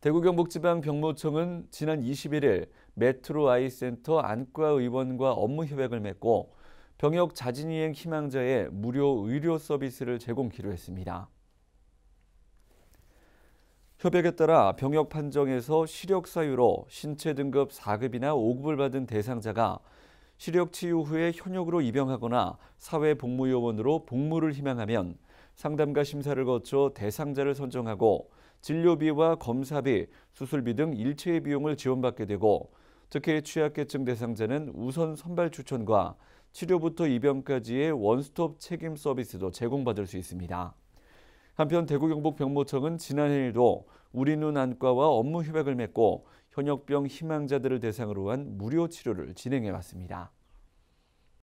대구 경북지방 병무청은 지난 21일 메트로 아이센터 안과 의원과 업무 협약을 맺고 병역 자진이행 희망자의 무료 의료 서비스를 제공키로 했습니다. 협약에 따라 병역 판정에서 시력 사유로 신체 등급 4급이나 5급을 받은 대상자가 시력 치유 후에 현역으로 입영하거나 사회복무요원으로 복무를 희망하면 상담과 심사를 거쳐 대상자를 선정하고 진료비와 검사비, 수술비 등 일체의 비용을 지원받게 되고 특히 취약계층 대상자는 우선 선발 추천과 치료부터 입원까지의 원스톱 책임 서비스도 제공받을 수 있습니다. 한편 대구 경북 병모청은 지난해에도 우리눈 안과와 업무 협약을 맺고 현역병 희망자들을 대상으로 한 무료 치료를 진행해 왔습니다.